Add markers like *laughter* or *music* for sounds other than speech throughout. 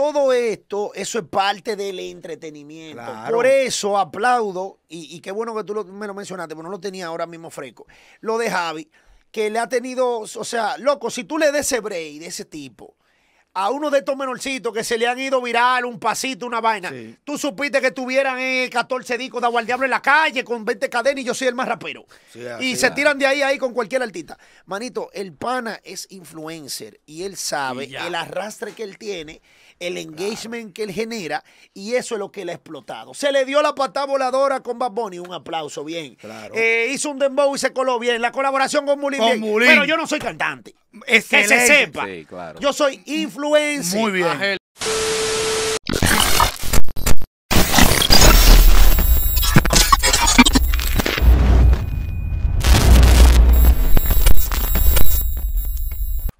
todo esto, eso es parte del entretenimiento. Por eso aplaudo, y, qué bueno que tú me lo mencionaste, porque no lo tenía ahora mismo fresco, lo de Javi, que le ha tenido, o sea, loco, si tú le des ese break de ese tipo, a uno de estos menorcitos que se le han ido viral, un pasito, una vaina. Tú supiste que tuvieran 14 eh, discos de Agua Diablo en la calle con 20 cadenas y yo soy el más rapero. y se tiran de ahí ahí con cualquier artista. Manito, el pana es influencer y él sabe el arrastre que él tiene el engagement que él genera y eso es lo que él ha explotado. Se le dio la patada voladora con Bad Bunny, un aplauso, bien. Eh, hizo un dembow y se coló bien. La colaboración con Muli, Pero yo no soy cantante. Que se sepa. Yo soy influencer. Muy bien.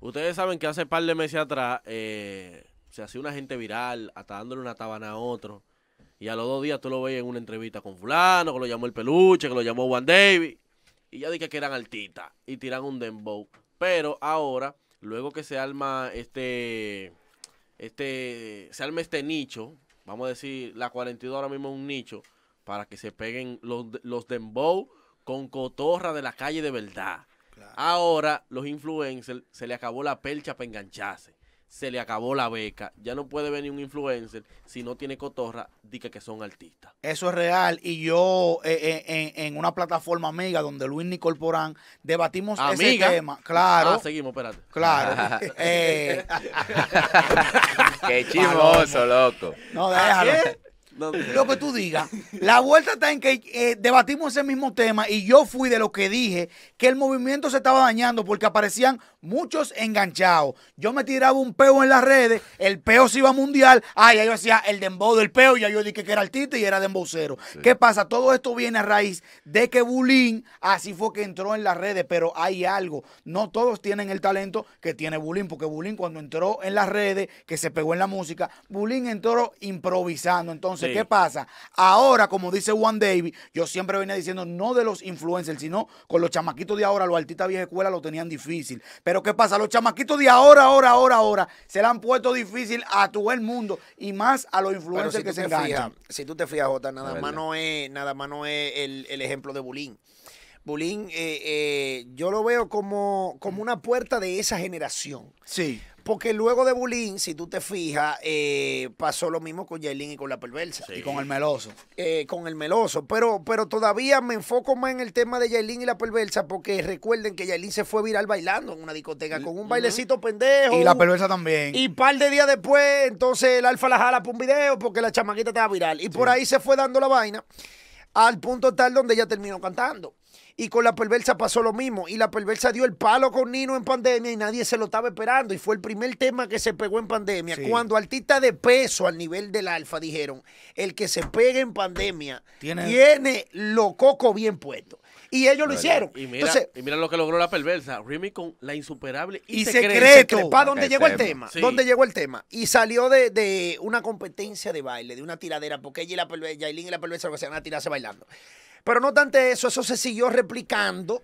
Ustedes saben que hace par de meses atrás eh, se hacía una gente viral, hasta dándole una tabana a otro. Y a los dos días tú lo veías en una entrevista con fulano, que lo llamó el peluche, que lo llamó Juan David. Y ya dije que eran altitas y tiran un dembow. Pero ahora, luego que se arma este, este, se arma este nicho, vamos a decir, la 42 ahora mismo es un nicho, para que se peguen los, los dembow con cotorra de la calle de verdad. Ahora los influencers se le acabó la percha para engancharse se le acabó la beca. Ya no puede venir un influencer si no tiene cotorra, Dice que son artistas. Eso es real. Y yo eh, eh, en, una plataforma amiga donde Luis Porán debatimos ese tema. Claro. Ah, seguimos, espérate. Claro. Ah. *laughs* Eh. Qué chimoso, loco. No, déjalo. ¿Ah, lo que tú digas. La vuelta está en que eh, debatimos ese mismo tema y yo fui de lo que dije que el movimiento se estaba dañando porque aparecían muchos enganchados. Yo me tiraba un peo en las redes, el peo se iba mundial, Ay, yo hacía el dembow del peo, ya yo dije que era artista y era dembocero. ¿Qué pasa? Todo esto viene a raíz de que Bulín así fue que entró en las redes, pero hay algo. No todos tienen el talento que tiene Bulín, porque Bulín cuando entró en las redes, que se pegó en la música, Bulín entró improvisando. Entonces, ¿qué pasa? Ahora, como dice Juan David, yo siempre venía diciendo no de los influencers, sino con los chamaquitos de ahora, los artistas vieja escuela lo tenían difícil. Pero ¿qué pasa? Los chamaquitos de ahora, ahora, ahora, ahora, se le han puesto difícil a todo el mundo y más a los influencers que se enganchan. si tú te fijas, Jota, nada más no es, nada más no es el, ejemplo de Bulín. Bulín, eh, eh, yo lo veo como, como una puerta de esa generación. Sí. Porque luego de Bulín, si tú te fijas, eh, pasó lo mismo con Yailin y con la perversa. Y con el meloso. Eh, con el meloso. Pero, pero todavía me enfoco más en el tema de Yailin y la perversa porque recuerden que Yailin se fue viral bailando en una discoteca con un bailecito pendejo. Y la perversa también. Y par de días después, entonces el alfa la jala por un video porque la chamaquita estaba viral. Y por ahí se fue dando la vaina al punto tal donde ella terminó cantando. Y con la perversa pasó lo mismo. Y la perversa dio el palo con Nino en pandemia y nadie se lo estaba esperando. Y fue el primer tema que se pegó en pandemia. Cuando artistas de peso al nivel del alfa dijeron, el que se pegue en pandemia tiene, lo coco bien puesto. Y ellos lo hicieron. Y mira, lo que logró la perversa. Remy con la insuperable y, y secreto. Para donde llegó el tema. ¿Dónde llegó el tema. Y salió de, una competencia de baile, de una tiradera, porque ella y la perversa, Yailin y la perversa lo que se van a tirarse bailando. Pero no tanto eso, eso se siguió replicando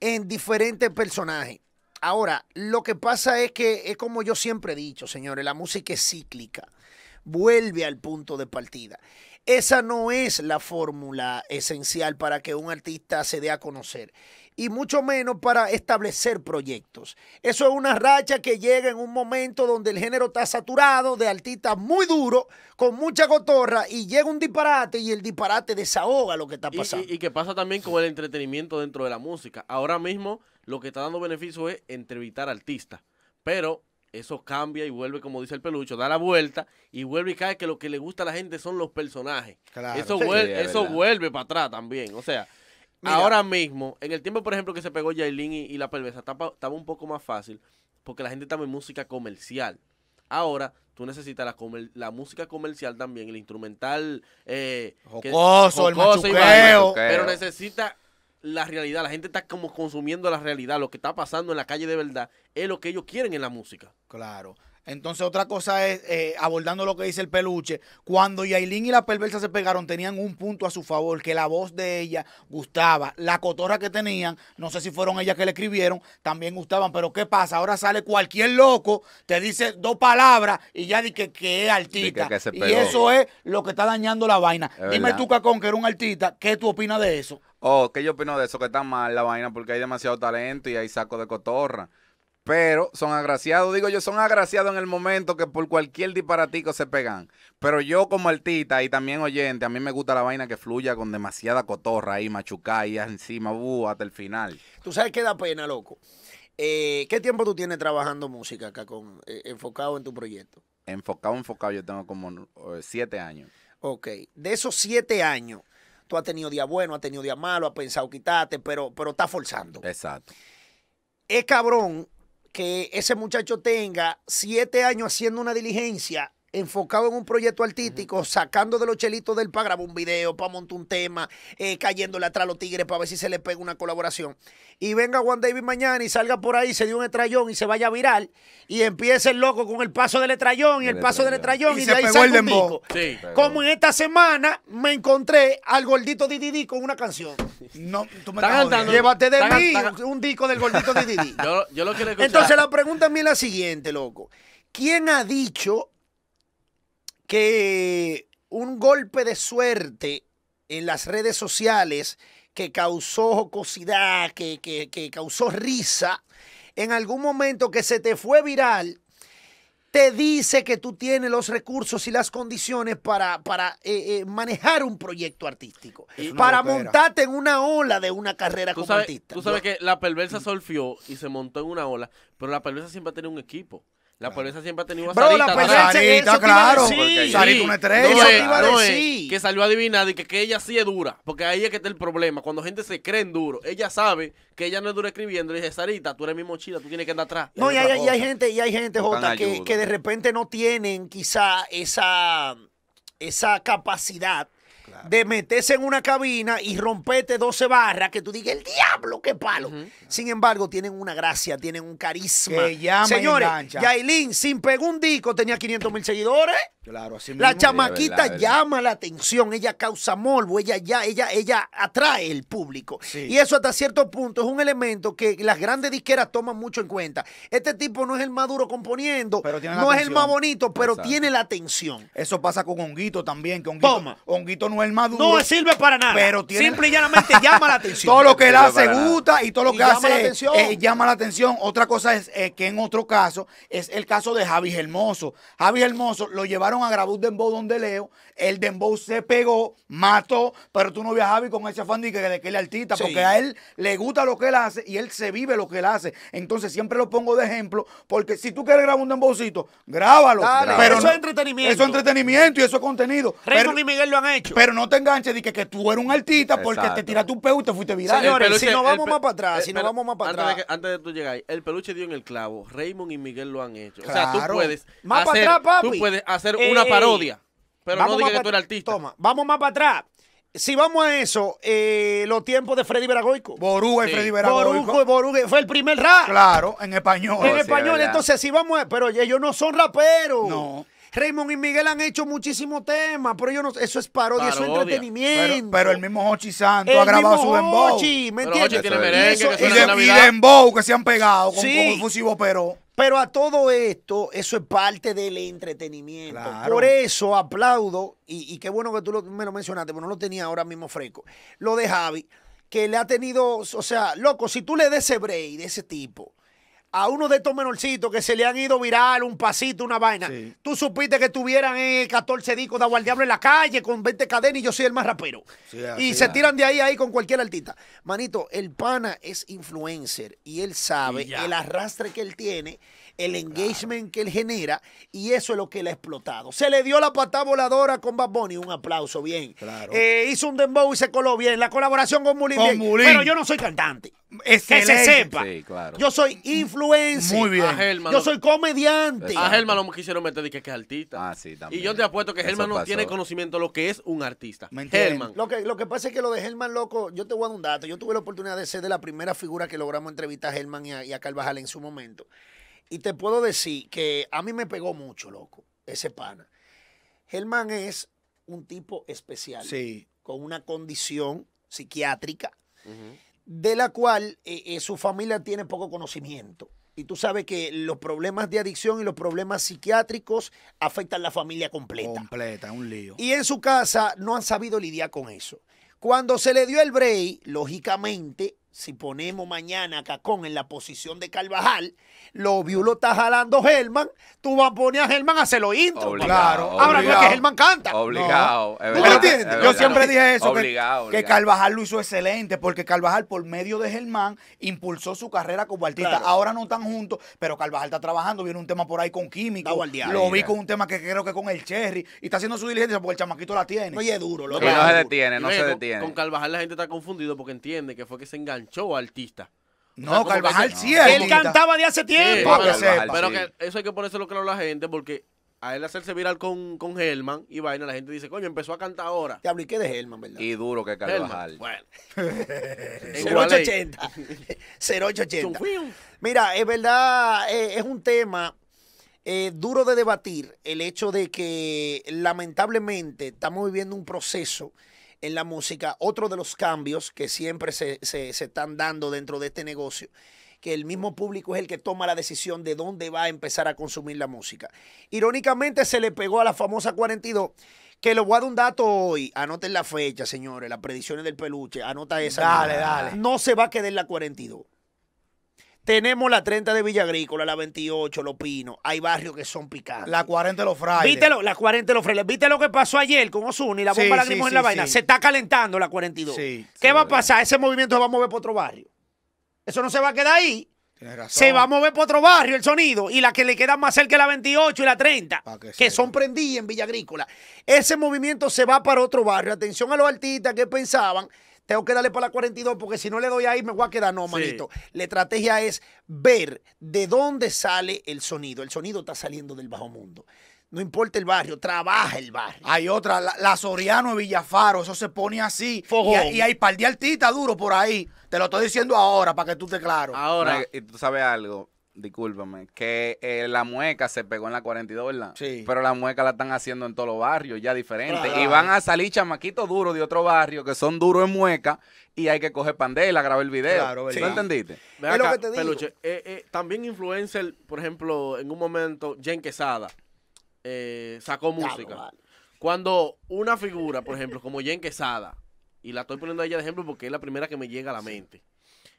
en diferentes personajes. Ahora, lo que pasa es que es como yo siempre he dicho, señores, la música es cíclica, vuelve al punto de partida. Esa no es la fórmula esencial para que un artista se dé a conocer y mucho menos para establecer proyectos. Eso es una racha que llega en un momento donde el género está saturado de artistas muy duros, con mucha cotorra, y llega un disparate y el disparate desahoga lo que está pasando. Y, que pasa también con el entretenimiento dentro de la música. Ahora mismo lo que está dando beneficio es entrevistar artistas, pero eso cambia y vuelve, como dice el pelucho, da la vuelta y vuelve y cae que lo que le gusta a la gente son los personajes. eso, eso vuelve para atrás también. O sea, Ahora mismo, en el tiempo, por ejemplo, que se pegó Yailin y, La Perversa, estaba, un poco más fácil porque la gente estaba en música comercial. Ahora, tú necesitas la, música comercial también, el instrumental... Eh, jocoso, el machuqueo. pero necesita la realidad. La gente está como consumiendo la realidad. Lo que está pasando en la calle de verdad es lo que ellos quieren en la música. Claro. Entonces, otra cosa es, eh, abordando lo que dice el peluche, cuando Yailin y la perversa se pegaron, tenían un punto a su favor, que la voz de ella gustaba. La cotorra que tenían, no sé si fueron ellas que le escribieron, también gustaban. Pero, ¿qué pasa? Ahora sale cualquier loco, te dice dos palabras y ya di que, es artista. y eso es lo que está dañando la vaina. Dime tú, Cacón, que era un artista, ¿qué tú opinas de eso? Oh, ¿qué yo opino de eso? Que está mal la vaina, porque hay demasiado talento y hay saco de cotorra pero son agraciados. Digo yo, son agraciados en el momento que por cualquier disparatico se pegan. Pero yo como artista y también oyente, a mí me gusta la vaina que fluya con demasiada cotorra ahí, machucada encima, uh, hasta el final. Tú sabes que da pena, loco. Eh, ¿Qué tiempo tú tienes trabajando música acá, con, eh, enfocado en tu proyecto? Enfocado, enfocado, yo tengo como eh, siete años. Ok, de esos siete años, tú has tenido día bueno, has tenido día malo, has pensado quitarte, pero, pero estás forzando. Exacto. Es cabrón que ese muchacho tenga siete años haciendo una diligencia enfocado en un proyecto artístico, sacando de los chelitos del para grabar un video, para montar un tema, eh, cayéndole atrás a los tigres para ver si se le pega una colaboración. Y venga Juan David mañana y salga por ahí, se dio un estrellón y se vaya viral y empiece el loco con el paso del estrellón y el, paso del estrellón y, de ahí sale un disco. Como en esta semana me encontré al gordito Dididi con una canción. No, tú me cantando, Llévate de mí un disco del gordito Didi yo, *laughs* yo lo Entonces la pregunta a mí es la siguiente, loco. ¿Quién ha dicho que un golpe de suerte en las redes sociales que causó jocosidad, que, causó risa, en algún momento que se te fue viral, te dice que tú tienes los recursos y las condiciones para, para eh, eh, manejar un proyecto artístico, para montarte en una ola de una carrera como artista. Tú sabes que la perversa solfió y se montó en una ola, pero la perversa siempre ha tenido un equipo. La pobreza siempre ha tenido a Bro, la pobreza, claro. Sarita una estrella. iba que salió adivinada y que, que, ella sí es dura. Porque ahí es que está el problema. Cuando gente se cree en duro, ella sabe que ella no es dura escribiendo. Y dice, Sarita, tú eres mi mochila, tú tienes que andar atrás. No, y hay, gente, y hay gente, Jota, que, de repente no tienen quizá esa, esa capacidad de meterse en una cabina y rompete 12 barras que tú digas, el diablo, qué palo. Sin embargo, tienen una gracia, tienen un carisma. Me llama Señores, Yailin, sin pegar un disco, tenía 500 mil seguidores. Claro, así La chamaquita llama la atención, ella causa morbo, ella ya, ella, ella atrae el público. Y eso hasta cierto punto es un elemento que las grandes disqueras toman mucho en cuenta. Este tipo no es el más duro componiendo, no es el más bonito, pero tiene la atención. Eso pasa con Honguito también, que Honguito, Honguito no no maduro. No sirve para nada. Pero tiene... Simple y llanamente llama la *laughs* atención. todo lo que él hace gusta y todo lo que hace eh, llama la, atención. Otra cosa es eh, que en otro caso es el caso de Javi Hermoso. Javi Hermoso lo llevaron a grabar un dembow donde Leo. El dembow se pegó, mató, pero tú no ves a Javi con ese afán de que, de que él artista, porque a él le gusta lo que él hace y él se vive lo que él hace. Entonces siempre lo pongo de ejemplo, porque si tú quieres grabar un dembowcito, grábalo. pero eso es entretenimiento. Eso es entretenimiento y eso es contenido. Raymond y Miguel lo han hecho. Pero pero no te enganches de que, tú eres un artista porque te tiraste un peo y te fuiste viral. Señores, si no eh, vamos más para atrás, si no vamos más para atrás. Antes De que, tú llegáis, el peluche dio en el clavo. Raymond y Miguel lo han hecho. O sea, tú puedes más hacer, atrás, Tú puedes hacer una eh, parodia, pero no digas que tú eres artista. Toma, vamos más para atrás. Si vamos a eso, eh, los tiempos de Freddy Veragoico. Boruga y Freddy Veragoico. Boruga, fue el primer rap. Claro, en español. En español, entonces si vamos a... Pero ellos no son raperos. No. Raymond y Miguel han hecho muchísimo tema, pero yo no, eso es parodia, eso es entretenimiento. Pero, el mismo Hochi Santo ha grabado su dembow. Hochi, ¿me y, dembow que se han pegado con, sí. pero. Pero a todo esto, eso es parte del entretenimiento. Por eso aplaudo, y, qué bueno que tú me lo mencionaste, porque no lo tenía ahora mismo fresco, lo de Javi, que le ha tenido, o sea, loco, si tú le des ese break de ese tipo, a uno de estos menorcitos que se le han ido viral, un pasito, una vaina. Tú supiste que tuvieran 14 eh, discos de diablo en la calle con 20 cadenas y yo soy el más rapero. y se tiran de ahí ahí con cualquier artista. Manito, el pana es influencer y él sabe el arrastre que él tiene el engagement que él genera y eso es lo que le ha explotado. Se le dio la patada voladora con Bad Bunny, un aplauso, bien. Eh, hizo un dembow y se coló bien. La colaboración con Mulín, Pero yo no soy cantante. Que se sepa. Yo soy influencer. Muy bien. yo soy comediante. A Germán lo quisieron meter de que, es artista. Ah, sí, también. Y yo te apuesto que Germán no tiene conocimiento de lo que es un artista. lo que, lo que pasa es que lo de Germán, loco, yo te voy a dar un dato. Yo tuve la oportunidad de ser de la primera figura que logramos entrevistar a Germán y y a Carvajal en su momento. Y te puedo decir que a mí me pegó mucho, loco, ese pana. Germán es un tipo especial. Sí. Con una condición psiquiátrica, de la cual eh, eh, su familia tiene poco conocimiento. Y tú sabes que los problemas de adicción y los problemas psiquiátricos afectan a la familia completa. Completa, un lío. Y en su casa no han sabido lidiar con eso. Cuando se le dio el break, lógicamente, si ponemos mañana a Cacón en la posición de Carvajal, lo lo está jalando Germán, tú vas a poner a Germán a hacer los claro. Ahora no que Germán canta. Obligado. Yo siempre dije eso, obligado, que, Carvajal lo hizo excelente, porque Carvajal por medio de Germán impulsó su carrera como artista. Ahora no están juntos, pero Carvajal está trabajando, viene un tema por ahí con Químico, lo vi con un tema que creo que con el Cherry, y está haciendo su diligencia porque el chamaquito la tiene. Oye, duro. Lo no se detiene, no se detiene. Con Carvajal la gente está confundido porque entiende que fue que se enganchó show artista. No, Carvajal sí Él cantaba de hace tiempo. pero que eso hay que lo claro a la gente porque a él hacerse viral con, con Helman y vaina, la gente dice, coño, empezó a cantar ahora. Te hablé que de Gelman ¿verdad? Y duro que Carvajal. Bueno. 0880. *laughs* 0880. *laughs* Mira, es verdad, eh, es un tema eh, duro de debatir el hecho de que lamentablemente estamos viviendo un proceso en la música, otro de los cambios que siempre se, están dando dentro de este negocio que el mismo público es el que toma la decisión de dónde va a empezar a consumir la música. Irónicamente se le pegó a la famosa 42, que lo voy a dar un dato hoy. Anoten la fecha, señores, las predicciones del peluche. Anota esa. Dale, dale. No se va a quedar la 42. Tenemos la 30 de Villa Agrícola, la 28, Los Pinos. Hay barrios que son picantes. La 40 de Los Frailes. ¿Viste la 40 de Los Frailes. ¿Viste lo que pasó ayer con Osuna y la bomba de en la vaina? Se está calentando la 42. ¿Qué va a pasar? Ese movimiento se va a mover para otro barrio. Eso no se va a quedar ahí. Se va a mover para otro barrio el sonido y la que le queda más cerca es la 28 y la 30, que, que son prendidas en Villa Agrícola. Ese movimiento se va para otro barrio. Atención a los artistas que pensaban tengo que darle por la 42 porque si no le doy ahí me voy a quedar. No, manito. La estrategia es ver de dónde sale el sonido. El sonido está saliendo del bajo mundo. No importa el barrio, trabaja el barrio. Hay otra, la, Soriano de Villafaro, eso se pone así. Y, hay par de artistas duro por ahí. Te lo estoy diciendo ahora para que tú te claro. Ahora, y ah. eh, tú sabes algo, discúlpame, que eh, la mueca se pegó en la 42, ¿verdad? Sí. Pero la mueca la están haciendo en todos los barrios, ya diferente. Y van a salir chamaquitos duros de otro barrio que son duros en mueca y hay que coger pandela, grabar el video. Claro, ¿verdad? entendiste? lo que te digo. Eh, eh, también influencer, por ejemplo, en un momento, Jen Quesada sacó música. Cuando una figura, por ejemplo, como Jen Quesada, y la estoy poniendo a ella de ejemplo porque es la primera que me llega a la mente,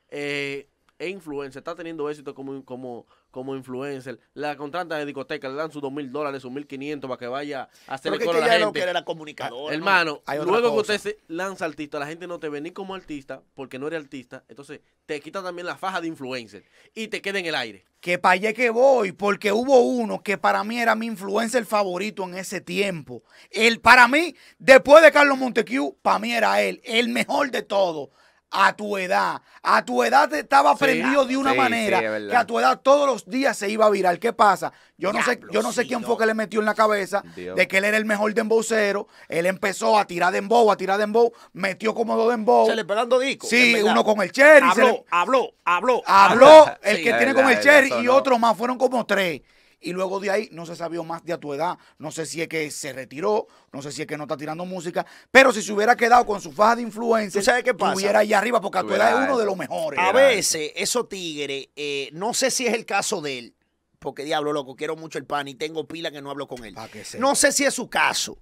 eh, e influencer, está teniendo éxito como, como, como influencer. La contrata de discoteca, le dan sus dos mil dólares, sus mil 1.500 para que vaya a hacerle coro a la gente. Ah, hermano, luego que usted se lanza artista, la gente no te ve ni como artista porque no eres artista. Entonces te quita también la faja de influencer y te queda en el aire. Que para allá que voy, porque hubo uno que para mí era mi influencer favorito en ese tiempo. Él, para mí, después de Carlos Montecue para mí era él, el mejor de todos a tu edad. A tu edad estaba aprendido de ah, una manera que a tu edad todos los días se iba a viral. ¿Qué pasa? Yo no sé, yo no sé quién fue que le metió en la cabeza de que él era el mejor dembowcero. Él empezó a tirar dembow, a tirar dembow, metió como dos dembow. Se le pegando disco. Sí, uno con el Cherry. Habló, habló, habló, habló. el *laughs* que tiene como con el Cherry y otro más, fueron como tres y luego de ahí no se sabió más de a tu edad. No sé si es que se retiró, no sé si es que no está tirando música, pero si se hubiera quedado con su faja de influencia, ¿sabes qué pasa? Estuviera ahí arriba porque a tu edad es uno de los mejores. A veces, eso Tigre eh, no sé si es el caso de él, porque diablo loco, quiero mucho el pan y tengo pila que no hablo con él. no sé si es su caso,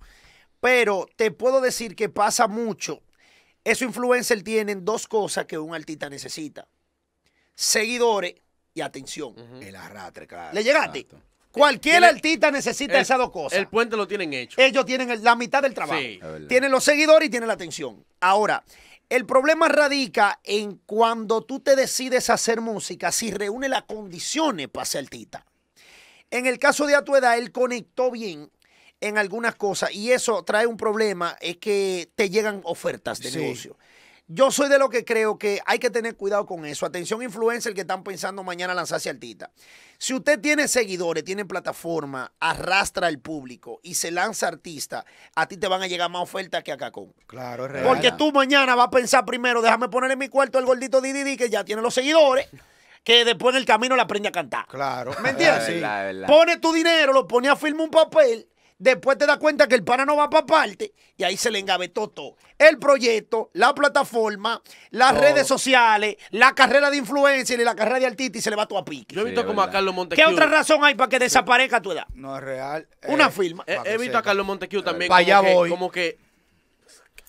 pero te puedo decir que pasa mucho. Esos influencers tienen dos cosas que un artista necesita. Seguidores y atención. El arrastre, claro. ¿Le llegaste? Cualquier altita artista necesita esas dos cosas. El puente lo tienen hecho. Ellos tienen la mitad del trabajo. Tienen los seguidores y tienen la atención. Ahora, el problema radica en cuando tú te decides hacer música, si reúne las condiciones para ser artista. En el caso de a tu edad, él conectó bien en algunas cosas y eso trae un problema, es que te llegan ofertas de negocio. Yo soy de lo que creo que hay que tener cuidado con eso. Atención, influencer que están pensando mañana lanzarse altita. Si usted tiene seguidores, tiene plataforma, arrastra al público y se lanza artista, a ti te van a llegar más ofertas que a Cacón. Claro, es real. Porque tú mañana vas a pensar primero, déjame poner en mi cuarto el gordito Didi que ya tiene los seguidores que después en el camino la aprende a cantar. Claro. ¿Me entiendes? Pone tu dinero, lo pone a firmar un papel Después te das cuenta que el pana no va para parte y ahí se le engavetó todo. El proyecto, la plataforma, las oh. redes sociales, la carrera de influencia y la carrera de artista y se le va todo a pique. Yo he visto como a Carlos Montecu. ¿Qué otra razón hay para que desaparezca tu edad? No es real. Una eh, firma. he, visto a Carlos Montecchio eh, también. Vaya como, que, como que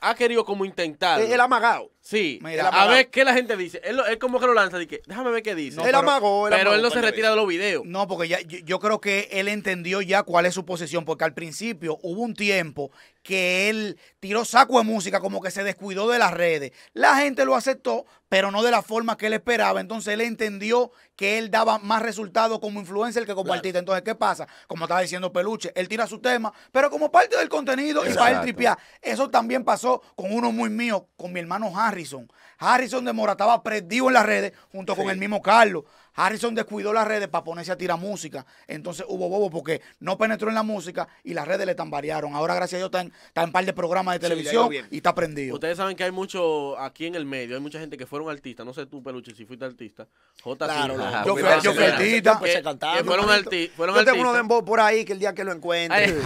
ha querido como intentar. El eh, amagado. Sí, a ver qué la gente dice. Él, como que lo lanza, Dice, déjame ver qué dice. pero, él no se retira de los videos. No, porque ya, yo, creo que él entendió ya cuál es su posición, porque al principio hubo un tiempo que él tiró saco de música, como que se descuidó de las redes. La gente lo aceptó, pero no de la forma que él esperaba. Entonces él entendió que él daba más resultados como influencer que como Entonces, ¿qué pasa? Como estaba diciendo Peluche, él tira su tema, pero como parte del contenido y para él tripear. Eso también pasó con uno muy mío, con mi hermano Harry Harrison. Harrison de estaba prendido en las redes junto con el mismo Carlos. Harrison descuidó las redes para ponerse a tirar música. Entonces hubo bobo porque no penetró en la música y las redes le tambalearon. Ahora, gracias a Dios, está en, está par de programas de televisión y está prendido. Ustedes saben que hay mucho aquí en el medio, hay mucha gente que fueron artistas. No sé tú, Peluche, si fuiste artista. J. Claro, ah, pues Yo, fui, pues, yo fui artista. Que, fueron, artistas. yo tengo uno de por ahí que el día que lo encuentre.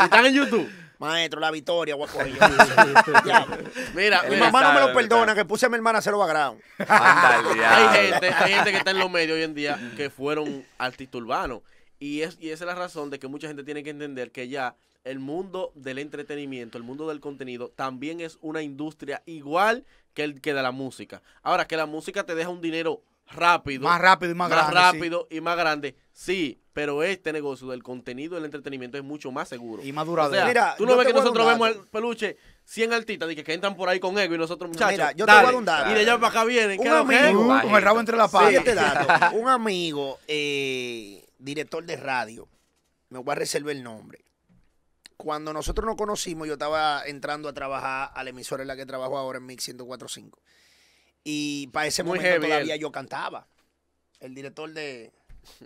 están en YouTube. Maestro, la victoria, *laughs* mira, mi mamá no me lo perdona, que puse a mi hermana a cero background. Hay gente, hay gente que está en los medios de hoy en día que fueron artistas urbanos. Y, es, y esa es la razón de que mucha gente tiene que entender que ya el mundo del entretenimiento, el mundo del contenido, también es una industria igual que el que de la música. Ahora, que la música te deja un dinero rápido. Más rápido y más, grande. rápido y más grande Sí, pero este negocio del contenido del entretenimiento es mucho más seguro. Y más duradero. mira, tú no ves que nosotros vemos al peluche 100 artistas de que, entran por ahí con ego y nosotros muchachos. Mira, yo te voy a un Y de allá para acá vienen. Un amigo, con entre la este *laughs* un amigo, eh, director de radio, me voy a reservar el nombre. Cuando nosotros nos conocimos, yo estaba entrando a trabajar a la emisora en la que trabajo ahora, en Mix 1045. Y para ese momento todavía yo cantaba. El director de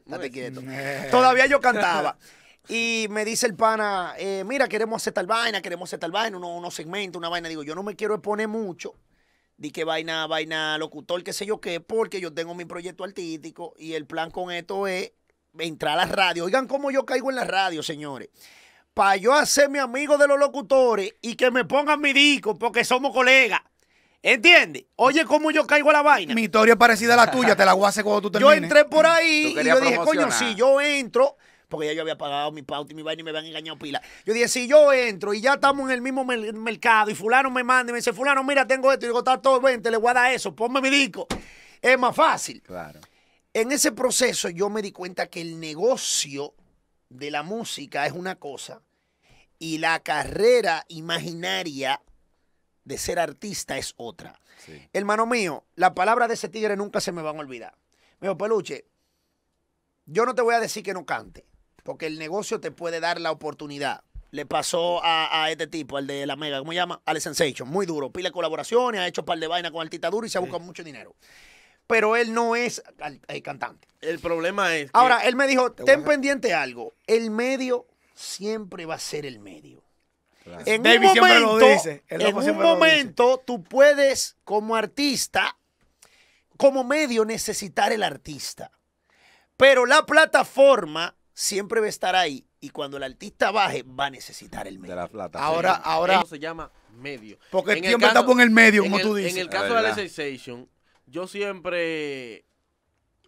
Date pues, Todavía yo cantaba. Y me dice el pana, eh, mira, queremos hacer tal vaina, queremos hacer tal vaina, unos uno segmentos, una vaina. Digo, yo no me quiero exponer mucho. Di que vaina, vaina, locutor, qué sé yo qué, porque yo tengo mi proyecto artístico y el plan con esto es entrar a la radio. Oigan cómo yo caigo en la radio, señores. Para yo hacer mi amigo de los locutores y que me pongan mi disco, porque somos colegas. ¿Entiendes? Oye, cómo yo caigo a la vaina. Mi historia es parecida a la tuya, te la voy a cuando tú termines. Yo entré por ahí y yo dije, coño, si yo entro, porque ya yo había pagado mi pauta y mi vaina y me habían engañado pila. Yo dije, si yo entro y ya estamos en el mismo mercado y fulano me manda y me dice, fulano, mira, tengo esto. Y digo, está todo, te le voy a dar eso, ponme mi disco. Es más fácil. Claro. En ese proceso yo me di cuenta que el negocio de la música es una cosa y la carrera imaginaria de ser artista es otra. Hermano mío, la palabra de ese tigre nunca se me van a olvidar. Me dijo, peluche, yo no te voy a decir que no cante, porque el negocio te puede dar la oportunidad. Le pasó a, este tipo, al de la mega, ¿cómo se llama? Al Sensation, muy duro. Pila colaboraciones, ha hecho un par de vainas con Altita Duro y se ha buscado mucho dinero pero él no es el cantante. El problema es. Ahora, él me dijo: ten pendiente algo. El medio siempre va a ser el medio. En un momento, lo dice. En un momento tú puedes, como artista, como medio, necesitar el artista. Pero la plataforma siempre va a estar ahí. Y cuando el artista baje, va a necesitar el medio. De la plata Ahora, ahora. se llama medio. Porque siempre estamos con el medio, como tú dices. En el caso de la Sensation, yo siempre.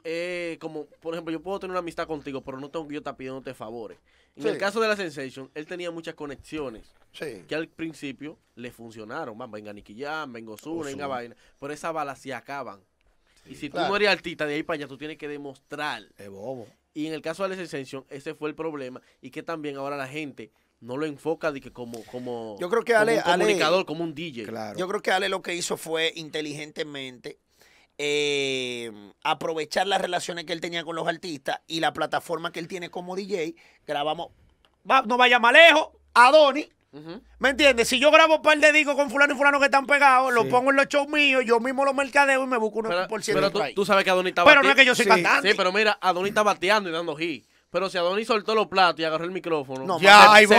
Eh, como, por ejemplo, yo puedo tener una amistad contigo, pero no tengo que yo estar pidiéndote favores. En el caso de la Sensation, él tenía muchas conexiones que al principio le funcionaron. Van, venga Niquillán, venga Osuna, venga vaina. Pero esas balas se acaban. y si tú no eres artista de ahí para allá, tú tienes que demostrar. Es bobo. Y en el caso de la Sensation, ese fue el problema. Y que también ahora la gente no lo enfoca de que como, como, yo creo que un comunicador, como un DJ. Yo creo que Ale lo que hizo fue inteligentemente eh, aprovechar las relaciones que él tenía con los artistas y la plataforma que él tiene como DJ. Grabamos, no vaya más lejos, a ¿Me entiendes? Si yo grabo un par de discos con fulano y fulano que están pegados, lo los pongo en los shows míos, yo mismo los mercadeo y me busco un pero, por ciento. Pero tú, sabes que Adoni está Pero no es que yo soy cantante. Sí, pero mira, Adoni está bateando y dando hit. Pero si Adonis soltó los platos y agarró el micrófono, ya, hay se,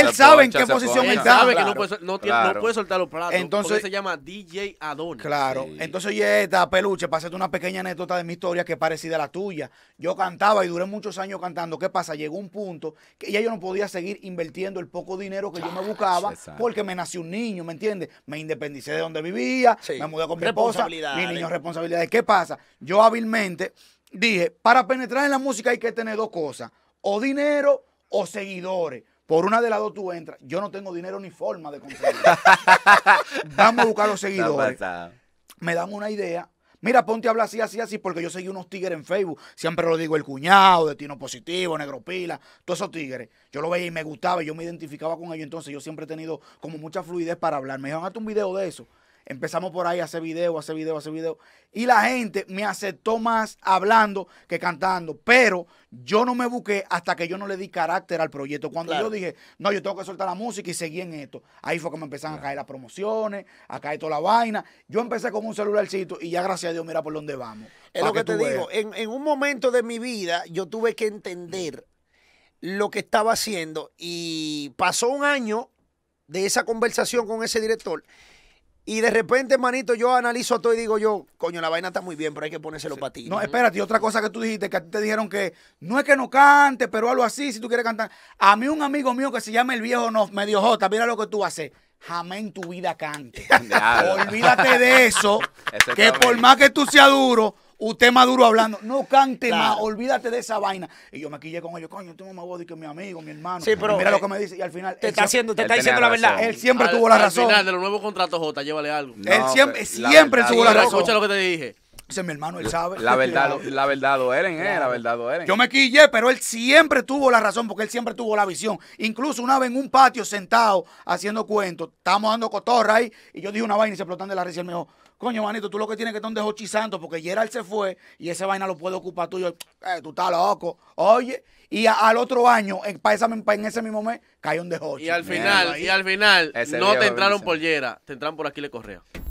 Él sabe en qué posición él está. sabe que no puede, soltar los platos. Entonces se llama DJ Adonis. Claro. Entonces, oye, esta peluche, para una pequeña anécdota de mi historia que es parecida a la tuya. Yo cantaba y duré muchos años cantando. ¿Qué pasa? Llegó un punto que ya yo no podía seguir invirtiendo el poco dinero que yo me buscaba porque me nació un niño, ¿me entiendes? Me independicé de donde vivía, me mudé con mi esposa, mi niño responsabilidades. ¿Qué pasa? Yo hábilmente dije, para penetrar en la música hay que tener dos cosas, o dinero o seguidores. Por una de las dos tú entras. Yo no tengo dinero ni forma de conseguirlo. *laughs* Vamos a buscar los seguidores. Me dan una idea. Mira, ponte a hablar así, así, así, porque yo seguí unos tigres en Facebook. Siempre lo digo, el cuñado, Tino Positivo, Negropila, todos esos tigres. Yo lo veía y me gustaba, y yo me identificaba con ellos. Entonces yo siempre he tenido como mucha fluidez para hablar. Me dijeron, hazte un video de eso. Empezamos por ahí a hacer video, a hacer video, a hacer video. Y la gente me aceptó más hablando que cantando. Pero yo no me busqué hasta que yo no le di carácter al proyecto. Cuando yo dije, no, yo tengo que soltar la música y seguí en esto. Ahí fue que me empezaron a caer las promociones, a caer toda la vaina. Yo empecé con un celularcito y ya gracias a Dios, mira por dónde vamos. Es lo que, te digo, en, en, un momento de mi vida yo tuve que entender lo que estaba haciendo y pasó un año de esa conversación con ese director y de repente, manito, yo analizo todo y digo yo, coño, la vaina está muy bien, pero hay que ponérselo para ti. No, espérate, y otra cosa que tú dijiste, que a ti te dijeron que no es que no cante, pero algo así, si tú quieres cantar. A mí un amigo mío que se llama el viejo no, me dijo, Jota, mira lo que tú haces jamás en tu vida cante. *laughs* Olvídate de eso, que por más que tú seas duro, Usted Maduro hablando, no cante más, olvídate de esa vaina. Y yo me quillé con ellos, coño, tú no me que mi amigo, mi hermano. mira lo eh, que me dice. Y al final. Te está, haciendo, te está diciendo la verdad. Él siempre tuvo la razón. Al final de los nuevos contratos, J, llévale algo. él siempre, siempre tuvo la razón. Escucha lo que te dije mi hermano, él sabe. La verdad, *laughs* la verdad duelen, ¿eh? La verdad duelen. Yo me quillé, pero él siempre tuvo la razón, porque él siempre tuvo la visión. Incluso una vez en un patio sentado haciendo cuentos, estábamos dando cotorra ahí, y yo dije una vaina y se explotan de la risa. Y él me dijo, coño, manito, tú lo que tienes que estar un Hochi Santos, porque Gerald se fue y esa vaina lo puede ocupar tú. yo, eh, tú estás loco. Oye, y al otro año, en, en ese mismo mes, cayó un de Y al final, y al final, no te entraron por Yera, te entraron por aquí le correa.